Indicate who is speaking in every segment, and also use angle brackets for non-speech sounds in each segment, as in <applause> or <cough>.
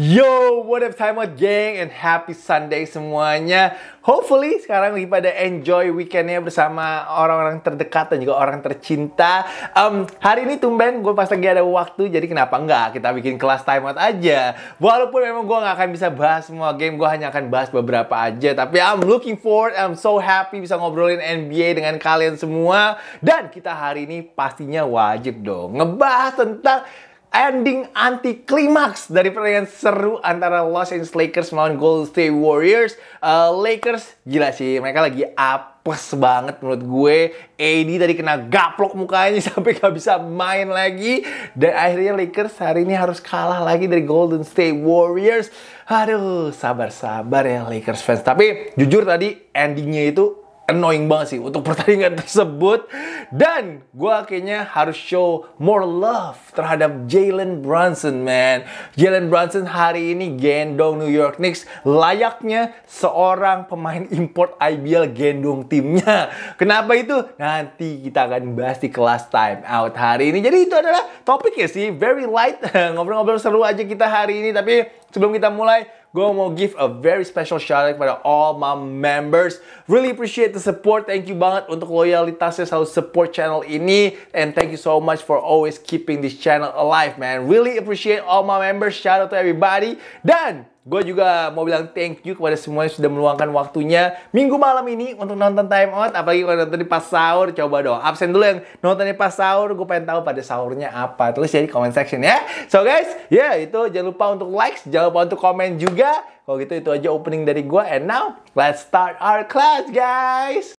Speaker 1: Yo, what up time out gang and happy Sunday semuanya. Hopefully sekarang lagi pada enjoy weekendnya bersama orang-orang terdekat dan juga orang tercinta. Um, hari ini tumben gue pas lagi ada waktu, jadi kenapa enggak kita bikin kelas time out aja. Walaupun memang gue nggak akan bisa bahas semua game, gue hanya akan bahas beberapa aja. Tapi I'm looking forward, I'm so happy bisa ngobrolin NBA dengan kalian semua. Dan kita hari ini pastinya wajib dong ngebahas tentang ending anti klimaks dari pertandingan seru antara Los Angeles Lakers melawan Golden State Warriors. Uh, Lakers gila sih, mereka lagi apes banget menurut gue. AD tadi kena gaplok mukanya <laughs> sampai gak bisa main lagi dan akhirnya Lakers hari ini harus kalah lagi dari Golden State Warriors. Aduh, sabar-sabar ya Lakers fans. Tapi jujur tadi endingnya itu annoying banget sih untuk <laughs> pertandingan tersebut. Dan gue kayaknya harus show more love terhadap Jalen Brunson, man. Jalen Brunson hari ini gendong New York Knicks layaknya seorang pemain import IBL gendong timnya. <laughs> Kenapa itu? Nanti kita akan bahas di kelas time out hari ini. Jadi itu adalah topik ya sih, very light. <laughs> Ngobrol-ngobrol seru aja kita hari ini. Tapi sebelum kita mulai, gue mau give a very special shout out kepada all my members. Really appreciate the support. Thank you banget untuk loyalitasnya selalu support channel ini. And thank you so much for always keeping this channel alive, man. Really appreciate all my members. Shout out to everybody. Dan Gue juga mau bilang thank you kepada semua yang sudah meluangkan waktunya minggu malam ini untuk nonton Time Out. Apalagi kalau nonton di pas sahur, coba dong. Absen dulu yang nonton di pas sahur, gue pengen tahu pada sahurnya apa. Tulis jadi comment section ya. So guys, ya yeah, itu jangan lupa untuk like, jangan lupa untuk komen juga. Kalau gitu itu aja opening dari gue. And now, let's start our class guys!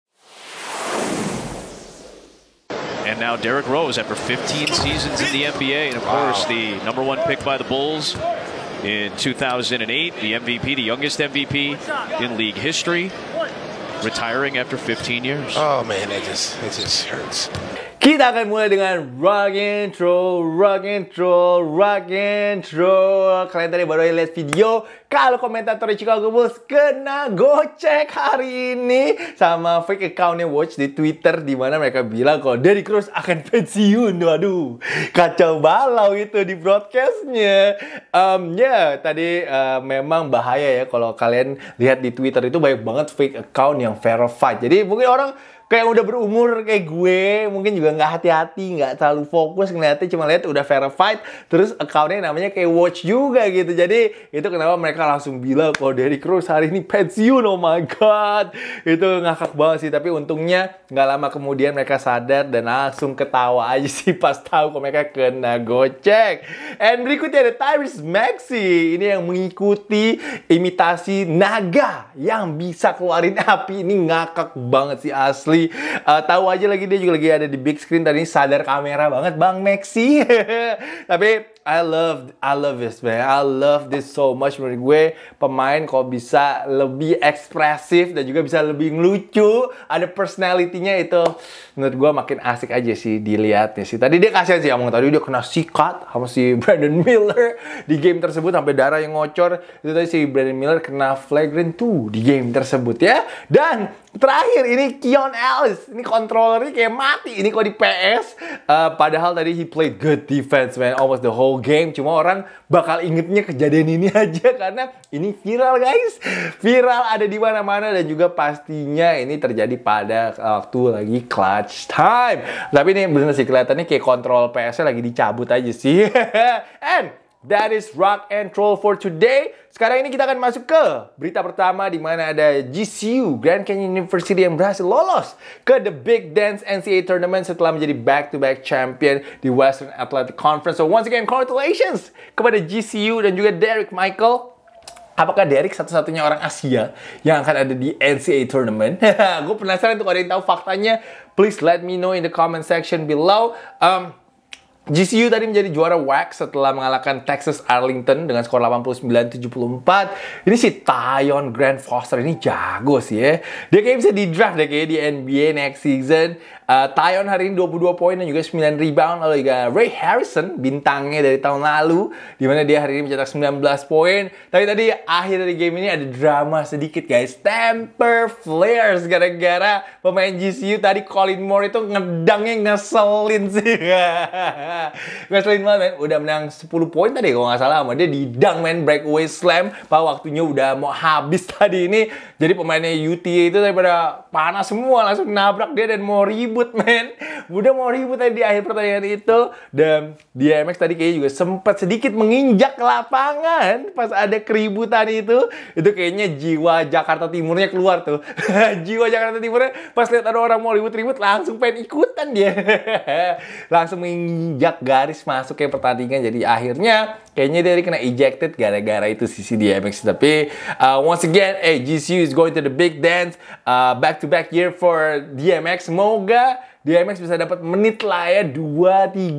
Speaker 1: And now Derrick Rose after 15 seasons in the NBA, and of course the number one pick by the Bulls, in 2008, the MVP, the youngest MVP in league history, retiring after 15 years. Oh man, it just it just hurts. Kita akan mulai dengan rock and roll, rock and roll, rock and roll. Kalian tadi baru lihat video kalau komentator di Chicago Bulls kena gocek hari ini sama fake accountnya Watch di Twitter di mana mereka bilang kalau Derrick Rose akan <laughs> pensiun. Waduh, kacau balau itu di broadcastnya. Um, ya, yeah, tadi uh, memang bahaya ya kalau kalian lihat di Twitter itu banyak banget fake account yang verified. Jadi mungkin orang kayak udah berumur kayak gue mungkin juga nggak hati-hati nggak terlalu fokus ngeliatnya cuma lihat udah verified terus accountnya namanya kayak watch juga gitu jadi itu kenapa mereka langsung bilang kalau dari Cruz hari ini pensiun oh my god itu ngakak banget sih tapi untungnya nggak lama kemudian mereka sadar dan langsung ketawa aja sih pas tahu kalau mereka kena gocek and berikutnya ada Tyrese Maxi ini yang mengikuti imitasi naga yang bisa keluarin api ini ngakak banget sih asli uh, tahu aja lagi dia juga lagi ada di big screen tadi sadar kamera banget Bang Maxi. <laughs> Tapi I love I love this man. I love this so much menurut gue pemain kok bisa lebih ekspresif dan juga bisa lebih lucu, ada personalitinya itu menurut gue makin asik aja sih dilihatnya sih. Tadi dia kasihan sih omong tadi dia kena sikat sama si <laughs> Brandon Miller di game tersebut sampai darah yang ngocor. Itu tadi si Brandon Miller kena flagrant tuh di game tersebut ya. Dan terakhir ini Kion L Dallas. Ini controller kayak mati. Ini kok di PS. Uh, eh, padahal tadi he played good defense man almost the whole game. Cuma orang bakal ingetnya kejadian ini <laughs> aja karena ini viral guys. Viral ada di mana-mana dan juga pastinya ini terjadi pada waktu lagi clutch time. Tapi ini bener sih kelihatannya kayak kontrol PS-nya lagi dicabut aja sih. <laughs> and that is rock and roll for today sekarang ini kita akan masuk ke berita pertama di mana ada GCU Grand Canyon University yang berhasil lolos ke The Big Dance NCAA Tournament setelah menjadi back-to-back champion di Western Athletic Conference. So once again, congratulations kepada GCU dan juga Derek Michael apakah Derek satu-satunya orang Asia yang akan ada di NCAA tournament? <laughs> Gue penasaran untuk ada yang tahu faktanya, please let me know in the comment section below. Um, GCU tadi menjadi juara WAC setelah mengalahkan Texas Arlington dengan skor 89-74. Ini si Tyon Grand Foster ini jago sih ya. Dia kayaknya bisa di draft deh kayaknya di NBA next season. Uh, eh, Tyon hari ini 22 poin dan juga 9 rebound. Lalu juga Ray Harrison, bintangnya dari tahun lalu. Dimana dia hari ini mencetak 19 poin. Tapi tadi akhir dari game ini ada drama sedikit guys. Temper flares gara-gara pemain GCU tadi Colin Moore itu ngedangnya ngeselin sih. <laughs> ngeselin banget men. Udah menang 10 poin tadi kalau nggak salah sama dia didang men breakaway slam. Pak waktunya udah mau habis tadi ini. Jadi pemainnya UTA itu daripada panas semua langsung nabrak dia dan mau ribut ribut men udah mau ribut tadi di akhir pertandingan itu dan DMX tadi kayaknya juga sempat sedikit menginjak lapangan pas ada keributan itu itu kayaknya jiwa Jakarta Timurnya keluar tuh <laughs> jiwa Jakarta Timurnya pas lihat ada orang mau ribut-ribut langsung pengen ikutan dia <laughs> langsung menginjak garis masuk ke pertandingan jadi akhirnya kayaknya dia kena ejected gara-gara itu sisi DMX tapi uh, once again eh GCU is going to the big dance uh, back to back year for DMX semoga di DMX bisa dapat menit lah ya 2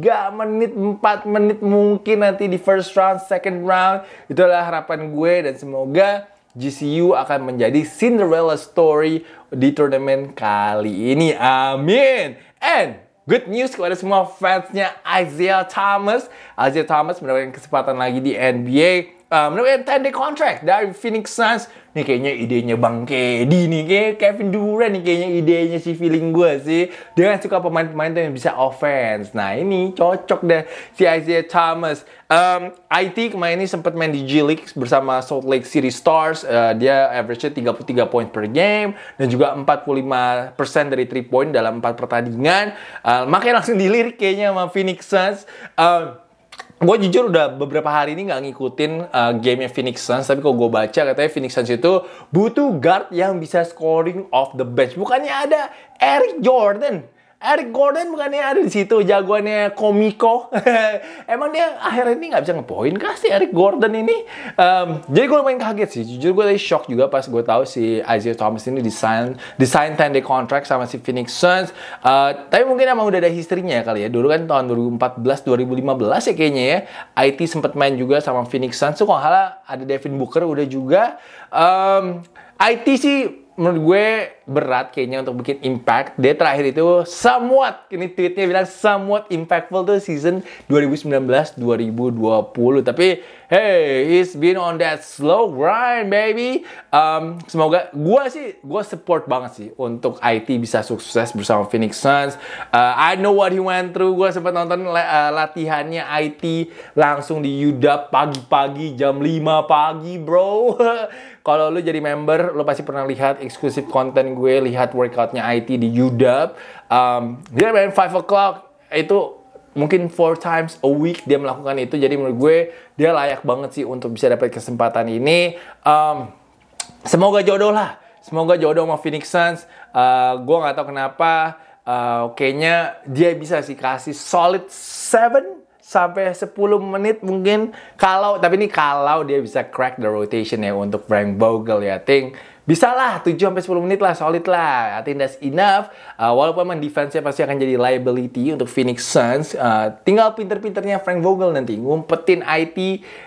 Speaker 1: 3 menit 4 menit mungkin nanti di first round, second round. Itulah harapan gue dan semoga GCU akan menjadi Cinderella story di turnamen kali ini. Amin. And Good news kepada semua fansnya Isaiah Thomas. Isaiah Thomas mendapatkan kesempatan lagi di NBA um, tanda contract dari Phoenix Suns. Nih kayaknya idenya Bang Kedi nih, kayak Kevin Durant nih kayaknya idenya si feeling gue sih. Dia kan suka pemain-pemain yang bisa offense. Nah ini cocok deh si Isaiah Thomas. Um, IT kemarin ini sempat main di G League bersama Salt Lake City Stars. Uh, dia average-nya 33 poin per game dan juga 45% dari 3 point dalam 4 pertandingan. Uh, makanya langsung dilirik kayaknya sama Phoenix Suns. Um, gue jujur udah beberapa hari ini nggak ngikutin uh, gamenya Phoenix Suns tapi kalau gue baca katanya Phoenix Suns itu butuh guard yang bisa scoring off the bench bukannya ada Eric Jordan Eric Gordon bukannya ada di situ jagoannya komiko. <laughs> Emang dia akhirnya ini nggak bisa ngepoin kah si Eric Gordon ini? Um, jadi gue lumayan kaget sih. Jujur gue tadi shock juga pas gue tahu si Isaiah Thomas ini desain desain 10 day contract sama si Phoenix Suns. Uh, tapi mungkin emang udah ada historinya ya kali ya. Dulu kan tahun 2014 2015 ya kayaknya ya. IT sempat main juga sama Phoenix Suns. So kalau ada Devin Booker udah juga. Um, IT sih menurut gue berat kayaknya untuk bikin impact. Dia terakhir itu somewhat, ini tweetnya bilang somewhat impactful tuh season 2019-2020. Tapi hey, he's been on that slow grind baby. Um, semoga gue sih, gue support banget sih untuk IT bisa sukses bersama Phoenix Suns. Uh, I know what he went through. Gue sempat nonton uh, latihannya IT langsung di Yuda pagi-pagi jam 5 pagi bro. <laughs> Kalau lu jadi member, lu pasti pernah lihat eksklusif konten gue, lihat workoutnya IT di UDAP. Um, dia main 5 o'clock, itu mungkin 4 times a week dia melakukan itu. Jadi menurut gue, dia layak banget sih untuk bisa dapat kesempatan ini. Um, semoga jodoh lah. Semoga jodoh sama Phoenix Suns. Uh, gue gak tau kenapa. Uh, kayaknya dia bisa sih kasih solid 7 sampai 10 menit mungkin kalau tapi ini kalau dia bisa crack the rotation ya untuk Frank Vogel ya Ting bisa lah 7 sampai 10 menit lah solid lah I think that's enough uh, walaupun man defense-nya pasti akan jadi liability untuk Phoenix Suns uh, tinggal pinter-pinternya Frank Vogel nanti ngumpetin IT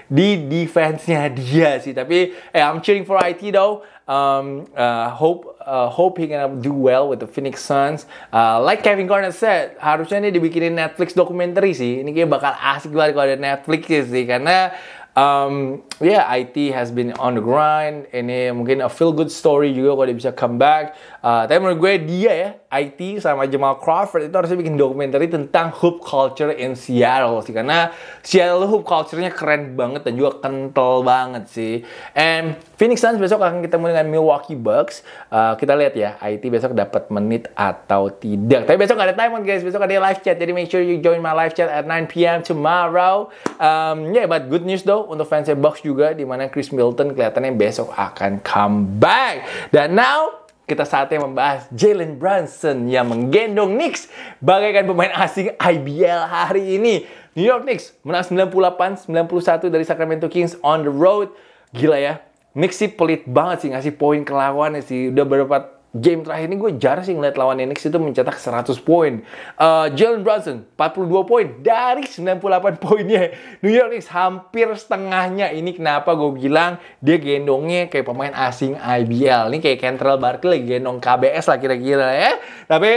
Speaker 1: di defense-nya dia sih tapi eh, I'm cheering for IT though um, uh, hope uh, hope he gonna do well with the Phoenix Suns. Uh, like Kevin Garnett said, harusnya ini dibikinin Netflix dokumenter sih. Ini kayak bakal asik banget kalau ada Netflix sih karena um, yeah IT has been on the grind ini mungkin a feel good story juga kalau dia bisa comeback uh, tapi menurut gue dia ya IT sama Jamal Crawford itu harusnya bikin dokumenter tentang hoop culture in Seattle sih karena Seattle hoop culture-nya keren banget dan juga kental banget sih and Phoenix Suns besok akan ketemu dengan Milwaukee Bucks uh, kita lihat ya IT besok dapat menit atau tidak tapi besok ada timeout guys besok ada live chat jadi make sure you join my live chat at 9 p.m. tomorrow um, yeah but good news though untuk fansnya Bucks juga di mana Chris Milton kelihatannya besok akan comeback. Dan now kita saatnya membahas Jalen Brunson yang menggendong Knicks bagaikan pemain asing IBL hari ini. New York Knicks menang 98-91 dari Sacramento Kings on the road. Gila ya. Knicks sih pelit banget sih ngasih poin ke lawannya sih. Udah berapa game terakhir ini gue jarang sih ngeliat lawan Knicks itu mencetak 100 poin. Uh, Jalen Brunson 42 poin dari 98 <laughs> poinnya. New York Knicks hampir setengahnya. Ini kenapa gue bilang dia gendongnya kayak pemain asing IBL. Ini kayak Kentrell Barkley gendong KBS lah kira-kira ya. Tapi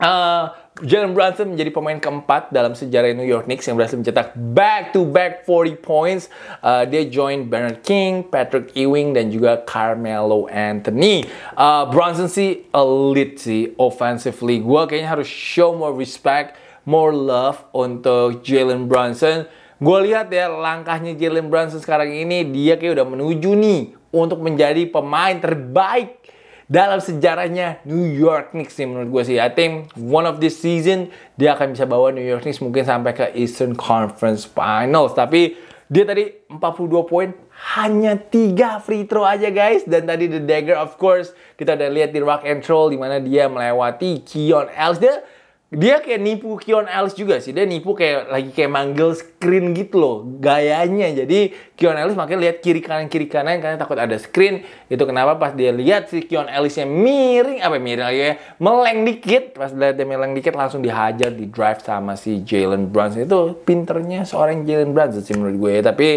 Speaker 1: uh, Jalen Brunson menjadi pemain keempat dalam sejarah New York Knicks yang berhasil mencetak back-to-back 40 points. Uh, dia join Bernard King, Patrick Ewing, dan juga Carmelo Anthony. Uh, Brunson sih elite sih offensively. Gue kayaknya harus show more respect, more love untuk Jalen Brunson. Gue lihat ya langkahnya Jalen Brunson sekarang ini, dia kayak udah menuju nih untuk menjadi pemain terbaik dalam sejarahnya New York Knicks sih menurut gue sih. I think one of this season dia akan bisa bawa New York Knicks mungkin sampai ke Eastern Conference Finals. Tapi dia tadi 42 poin hanya tiga free throw aja guys dan tadi the dagger of course kita udah lihat di rock and roll di mana dia melewati Kion Ellis dia kayak nipu Kion Ellis juga sih dia nipu kayak lagi kayak manggil screen gitu loh gayanya jadi Kion Ellis makin lihat kiri kanan kiri kanan karena takut ada screen itu kenapa pas dia lihat si Kion Ellisnya miring apa ya, miring lagi ya meleng dikit pas lihat dia meleng dikit langsung dihajar di drive sama si Jalen Brunson itu pinternya seorang Jalen Brunson sih menurut gue tapi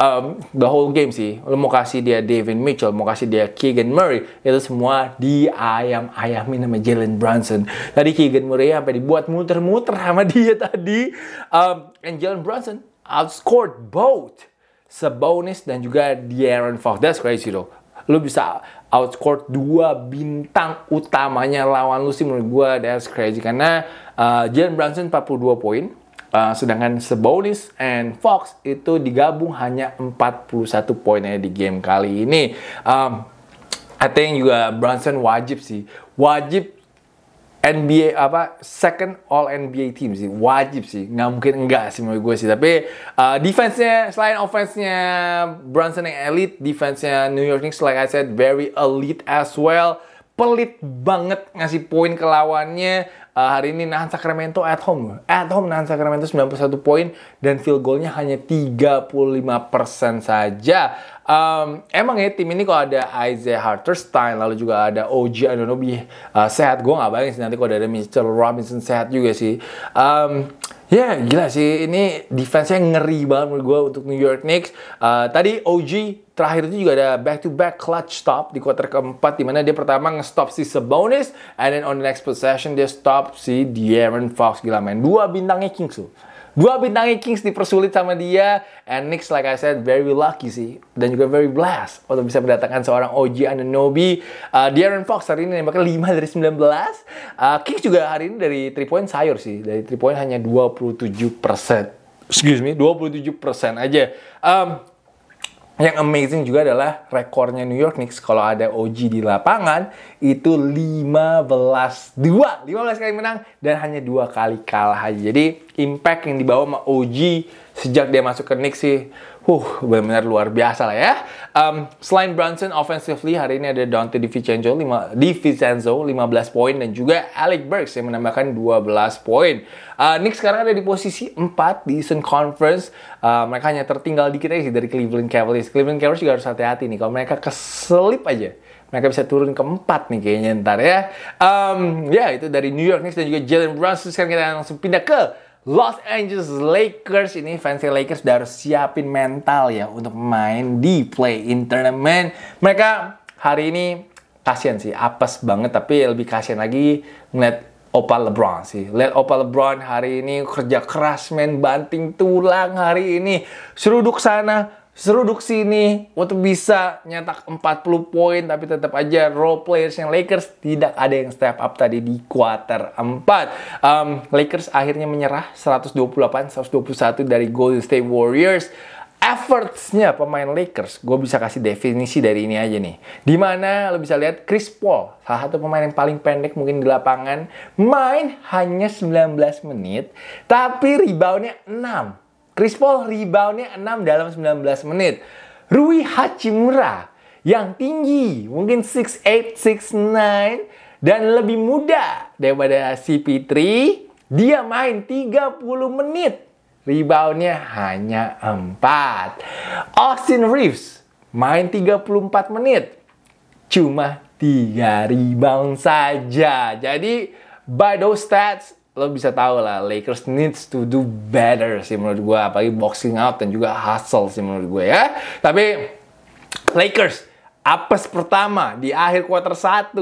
Speaker 1: um, the whole game sih. Lo mau kasih dia David Mitchell, mau kasih dia Keegan Murray, itu semua di ayam ayamin nama Jalen Brunson. Tadi Keegan Murray sampai dibuat muter-muter sama dia tadi. Um, and Jalen Brunson outscored both Sabonis dan juga De'Aaron Fox. That's crazy loh. Lo bisa outscored dua bintang utamanya lawan lu sih menurut gue that's crazy karena uh, Jalen Brunson 42 poin Uh, sedangkan Sabonis and Fox itu digabung hanya 41 poinnya di game kali ini. Um, I think juga Brunson wajib sih, wajib NBA apa second All NBA team sih wajib sih nggak mungkin enggak sih menurut gue sih tapi uh, defense-nya selain offense-nya Brunson yang elite defense-nya New York Knicks like I said very elite as well pelit banget ngasih poin ke lawannya. Uh, hari ini nahan Sacramento at home. At home nahan Sacramento 91 poin dan field goalnya hanya 35% saja. Um, emang ya tim ini kalau ada Isaiah Hartenstein lalu juga ada OG Adonobi uh, eh, sehat. Gue gak bayangin sih nanti kalau ada Mitchell Robinson sehat juga sih. Um, Ya, yeah, gila sih. Ini defense-nya ngeri banget menurut gue untuk New York Knicks. Uh, tadi OG terakhir itu juga ada back-to-back clutch stop di quarter keempat di mana dia pertama nge-stop si Sabonis and then on the next possession dia stop si De'Aaron Fox. Gila main dua bintangnya Kings loh dua bintangi Kings dipersulit sama dia. And Knicks, like I said, very lucky sih. Dan juga very blessed untuk bisa mendatangkan seorang OG Ananobi Uh, Darren Fox hari ini nembaknya 5 dari 19. Uh, Kings juga hari ini dari 3 point sayur sih. Dari 3 point hanya 27%. Excuse me, 27% aja. Um, yang amazing juga adalah rekornya New York Knicks kalau ada OG di lapangan itu 15-2. 15 kali menang dan hanya dua kali kalah aja. Jadi impact yang dibawa sama OG sejak dia masuk ke Knicks sih Huh, benar-benar luar biasa lah ya. Um, selain Brunson, offensively hari ini ada Dante DiVincenzo, 5, DiVincenzo 15 poin dan juga Alec Burks yang menambahkan 12 poin. Uh, Knicks sekarang ada di posisi 4 di Eastern Conference. Uh, mereka hanya tertinggal dikit aja sih dari Cleveland Cavaliers. Cleveland Cavaliers juga harus hati-hati nih. Kalau mereka keselip aja, mereka bisa turun ke 4 nih kayaknya ntar ya. Um, ya, yeah, itu dari New York Knicks dan juga Jalen Brunson. Sekarang kita langsung pindah ke Los Angeles Lakers ini fancy Lakers udah harus siapin mental ya untuk main di play-in tournament. Mereka hari ini kasihan sih, apes banget tapi lebih kasihan lagi ngeliat Opa LeBron sih. Lihat Opa LeBron hari ini kerja keras main banting tulang hari ini. Seruduk sana, seruduk sini waktu bisa nyetak 40 poin tapi tetap aja role players yang Lakers tidak ada yang step up tadi di quarter 4. Um, Lakers akhirnya menyerah 128-121 dari Golden State Warriors. Effortsnya pemain Lakers, gue bisa kasih definisi dari ini aja nih. Dimana lo bisa lihat Chris Paul, salah satu pemain yang paling pendek mungkin di lapangan, main hanya 19 menit, tapi reboundnya 6 Chris Paul reboundnya 6 dalam 19 menit. Rui Hachimura yang tinggi, mungkin 6'8", 6'9", dan lebih muda daripada CP3, dia main 30 menit. Reboundnya hanya 4. Austin Reeves main 34 menit. Cuma 3 rebound saja. Jadi, by those stats, lo bisa tahu lah Lakers needs to do better sih menurut gue apalagi boxing out dan juga hustle sih menurut gue ya tapi Lakers apes pertama di akhir quarter 1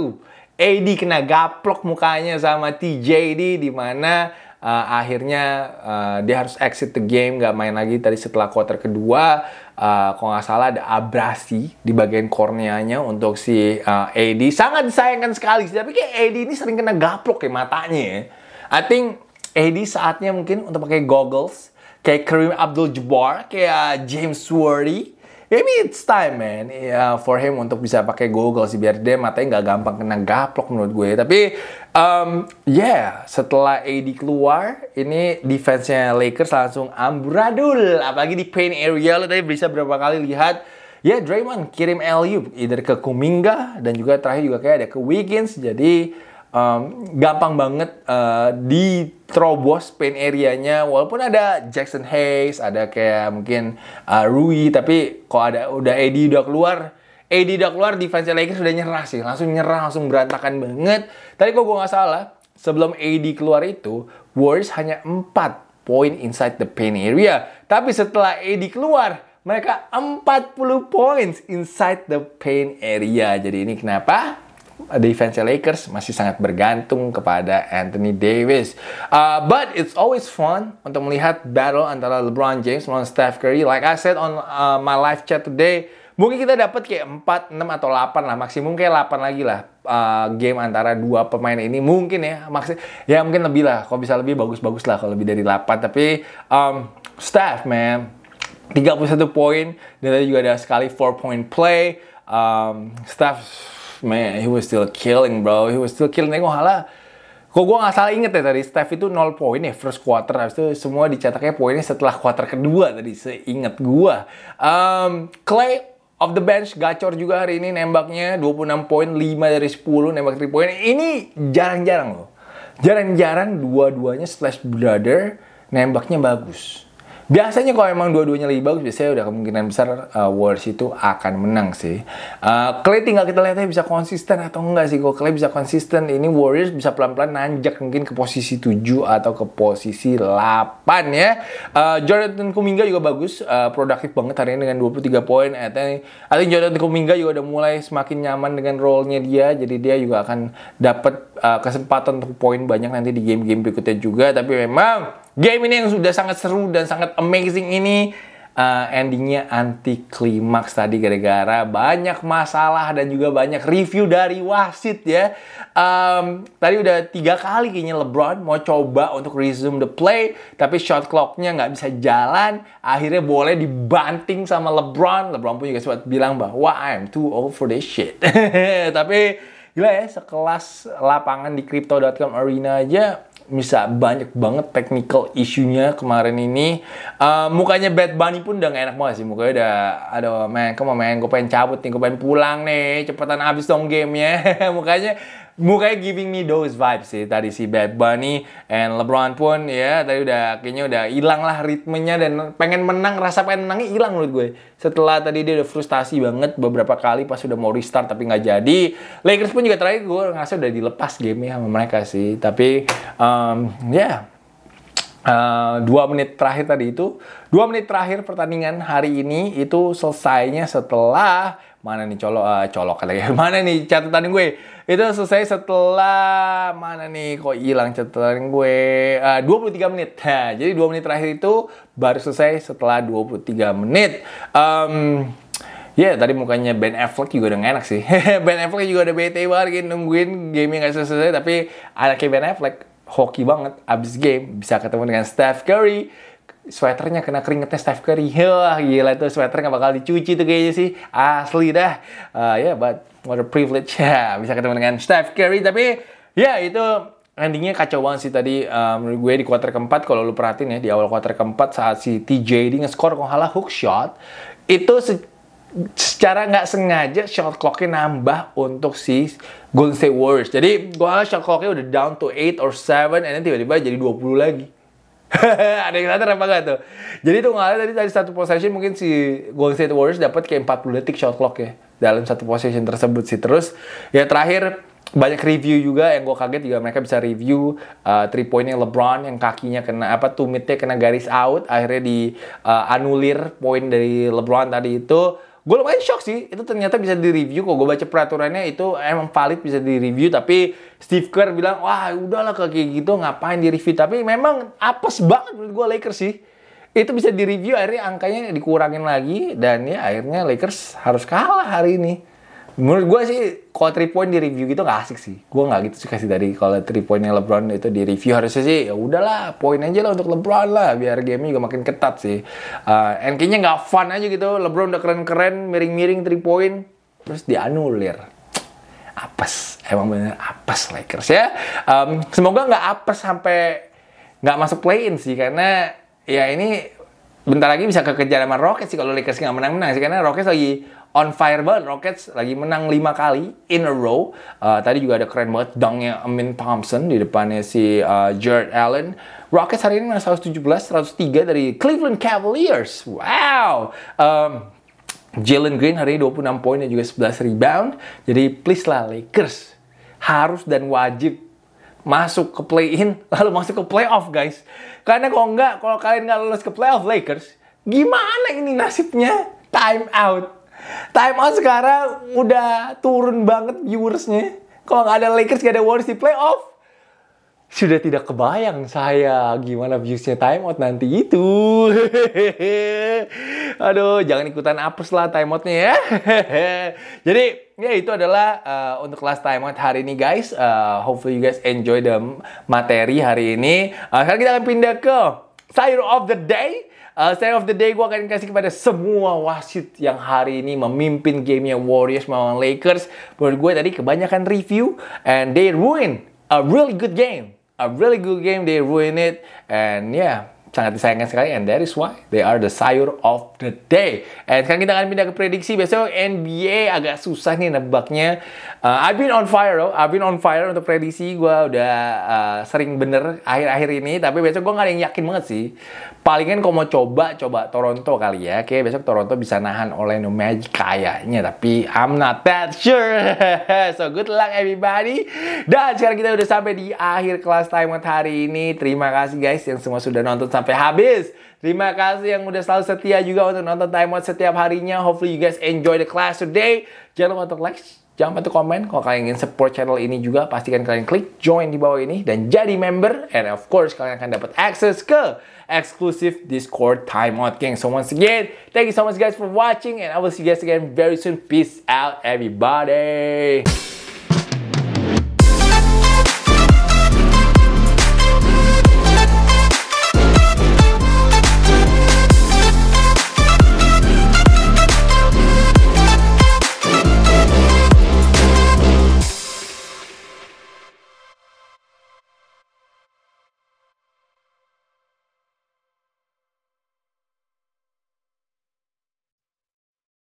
Speaker 1: AD kena gaplok mukanya sama TJD di mana uh, akhirnya uh, dia harus exit the game gak main lagi tadi setelah quarter kedua uh, kalau nggak salah ada abrasi di bagian korneanya untuk si uh, AD sangat disayangkan sekali sih tapi kayak AD ini sering kena gaplok kayak matanya ya I think AD saatnya mungkin untuk pakai goggles kayak Kareem Abdul-Jabbar, kayak James Worthy. Maybe it's time, man, yeah, for him untuk bisa pakai goggles sih biar dia matanya nggak gampang kena gaplok menurut gue. Tapi, um, yeah, setelah AD keluar, ini defense-nya Lakers langsung amburadul. Apalagi di paint area, lo tadi bisa berapa kali lihat ya yeah, Draymond kirim LU either ke Kuminga dan juga terakhir juga kayak ada ke Wiggins. Jadi, um, gampang banget uh, eh, terobos paint area-nya walaupun ada Jackson Hayes, ada kayak mungkin uh, Rui tapi kok ada udah Eddie udah keluar Eddie udah keluar, defense Lakers sudah nyerah sih. Langsung nyerah, langsung berantakan banget. Tadi kok gue nggak salah, sebelum Eddie keluar itu, Warriors hanya 4 poin inside the paint area. Tapi setelah Eddie keluar, mereka 40 points inside the paint area. Jadi ini kenapa? defense ya, Lakers masih sangat bergantung kepada Anthony Davis. Uh, but it's always fun untuk melihat battle antara LeBron James melawan Steph Curry. Like I said on uh, my live chat today, mungkin kita dapat kayak 4, 6 atau 8 lah maksimum kayak 8 lagi lah uh, game antara dua pemain ini mungkin ya maksud ya mungkin lebih lah kalau bisa lebih bagus-bagus lah kalau lebih dari 8 tapi um, Steph man 31 poin dan tadi juga ada sekali 4 point play um, Steph man, he was still killing bro, he was still killing. Eh, halah, kok gue gak salah inget ya tadi, Steph itu 0 poin ya first quarter, habis itu semua dicetaknya poinnya setelah quarter kedua tadi, seinget gue. Um, Clay of the bench gacor juga hari ini nembaknya 26 poin 5 dari 10 nembak 3 poin ini jarang-jarang loh jarang-jarang dua-duanya slash brother nembaknya bagus Biasanya kalau emang dua-duanya lebih bagus, biasanya udah kemungkinan besar uh, Warriors itu akan menang sih. Uh, Clay tinggal kita lihat aja ya, bisa konsisten atau enggak sih. Kalau Clay bisa konsisten, ini Warriors bisa pelan-pelan nanjak mungkin ke posisi 7 atau ke posisi 8 ya. Uh, Jonathan Kuminga juga bagus, uh, produktif banget hari ini dengan 23 poin. Atau Jonathan Kuminga juga udah mulai semakin nyaman dengan role-nya dia, jadi dia juga akan dapat uh, kesempatan untuk poin banyak nanti di game-game berikutnya juga. Tapi memang game ini yang sudah sangat seru dan sangat amazing ini uh, endingnya anti klimaks tadi gara-gara banyak masalah dan juga banyak review dari wasit ya. Um, tadi udah tiga kali kayaknya LeBron mau coba untuk resume the play, tapi shot clocknya nggak bisa jalan. Akhirnya boleh dibanting sama LeBron. LeBron pun juga sempat bilang bahwa I'm too old for this shit. <laughs> tapi gila ya, sekelas lapangan di Crypto.com Arena aja bisa banyak banget technical isunya kemarin ini. Uh, mukanya Bad Bunny pun udah gak enak banget sih. Mukanya udah, aduh man, kamu main, gue pengen cabut nih, gue pengen pulang nih. Cepetan habis dong gamenya. <laughs> mukanya mukanya giving me those vibes sih tadi si Bad Bunny and LeBron pun ya tadi udah kayaknya udah hilang lah ritmenya dan pengen menang rasa pengen menangnya hilang menurut gue setelah tadi dia udah frustasi banget beberapa kali pas udah mau restart tapi nggak jadi Lakers pun juga terakhir gue ngerasa udah dilepas game ya sama mereka sih tapi um, ya yeah. Uh, dua menit terakhir tadi itu, dua menit terakhir pertandingan hari ini itu selesainya setelah mana nih colok uh, colok lagi <laughs> mana nih catatan gue itu selesai setelah mana nih kok hilang catatan gue eh, uh, 23 menit <laughs> nah, jadi dua menit terakhir itu baru selesai setelah 23 menit um, Ya, yeah, tadi mukanya Ben Affleck juga udah enak sih. <laughs> ben Affleck juga ada bete banget gitu, nungguin game yang gak selesai, tapi anaknya Ben Affleck hoki banget abis game bisa ketemu dengan Steph Curry sweaternya kena keringetnya Steph Curry. Wah, gila itu sweater nggak bakal dicuci tuh kayaknya sih. Asli dah. Uh, ya, yeah, but what a privilege. <laughs> Ya, bisa ketemu dengan Steph Curry. Tapi, ya yeah, itu endingnya kacau banget sih tadi um, menurut gue di kuarter keempat kalau lu perhatiin ya di awal kuarter keempat saat si TJ ini nge-score kalau salah hook shot itu se secara nggak sengaja shot clocknya nambah untuk si Golden State Warriors. Jadi gue shot clocknya udah down to 8 or 7 and then tiba-tiba jadi 20 lagi. <laughs> ada yang sadar apa gak tuh? Jadi tuh ngalah tadi dari satu possession mungkin si Golden State Warriors dapat kayak 40 detik shot clock ya dalam satu possession tersebut sih. Terus ya terakhir banyak review juga yang gue kaget juga mereka bisa review uh, three pointnya LeBron yang kakinya kena apa tumitnya kena garis out akhirnya di uh, anulir poin dari LeBron tadi itu gue lumayan shock sih itu ternyata bisa direview review kok gue baca peraturannya itu emang valid bisa direview tapi Steve Kerr bilang wah udahlah kayak gitu ngapain di review tapi memang apes banget menurut gue Lakers sih itu bisa direview akhirnya angkanya dikurangin lagi dan ya akhirnya Lakers harus kalah hari ini menurut gue sih kalau three point di review gitu nggak asik sih gue nggak gitu sih kasih dari kalau three pointnya LeBron itu di review harusnya sih ya udahlah poin aja lah untuk LeBron lah biar game juga makin ketat sih uh, and kayaknya nggak fun aja gitu LeBron udah keren-keren miring-miring three point terus dianulir apes emang bener apes Lakers ya um, semoga nggak apes sampai nggak masuk play-in sih karena ya ini bentar lagi bisa kekejar sama Rockets sih kalau Lakers nggak menang-menang sih karena Rockets lagi on fire banget Rockets lagi menang 5 kali in a row. Uh, tadi juga ada keren banget dangnya Amin Thompson di depannya si uh, Jared Allen. Rockets hari ini menang 117-103 dari Cleveland Cavaliers. Wow. Um, Jalen Green hari ini 26 poin dan juga 11 rebound. Jadi please lah Lakers harus dan wajib masuk ke play-in <laughs> lalu masuk ke playoff guys. Karena kalau nggak, kalau kalian nggak lolos ke playoff Lakers, gimana ini nasibnya? Time out. Time out sekarang udah turun banget viewersnya. Kalau nggak ada Lakers, nggak ada Warriors di playoff, sudah tidak kebayang saya gimana viewsnya out nanti itu. <laughs> Aduh, jangan ikutan apes lah timeoutnya ya. <laughs> Jadi, ya itu adalah uh, untuk kelas out hari ini guys. Uh, hopefully you guys enjoy the materi hari ini. Uh, sekarang kita akan pindah ke Sayur of the Day. Uh, Stay of the day gue akan kasih kepada semua wasit yang hari ini memimpin gamenya Warriors melawan Lakers. Menurut gue tadi kebanyakan review and they ruin a really good game. A really good game, they ruin it. And yeah, sangat disayangkan sekali and that is why they are the sayur of the day. And sekarang kita akan pindah ke prediksi. besok NBA agak susah nih nebaknya. Uh, I've been on fire, loh, I've been on fire untuk prediksi. Gue udah uh, sering bener akhir-akhir ini. Tapi besok gue gak ada yang yakin banget sih. Palingan kalau mau coba, coba Toronto kali ya. Oke, besok Toronto bisa nahan oleh Magic kayaknya. Tapi I'm not that sure. <laughs> so good luck everybody. Dan sekarang kita udah sampai di akhir kelas timeout hari ini. Terima kasih guys yang semua sudah nonton sampai habis. Terima kasih yang udah selalu setia juga untuk nonton Time Out setiap harinya. Hopefully you guys enjoy the class today. Jangan lupa untuk like, jangan lupa untuk komen. Kalau kalian ingin support channel ini juga, pastikan kalian klik join di bawah ini dan jadi member. And of course, kalian akan dapat akses ke exclusive Discord Time Out, Gang So once again, thank you so much guys for watching and I will see you guys again very soon. Peace out everybody.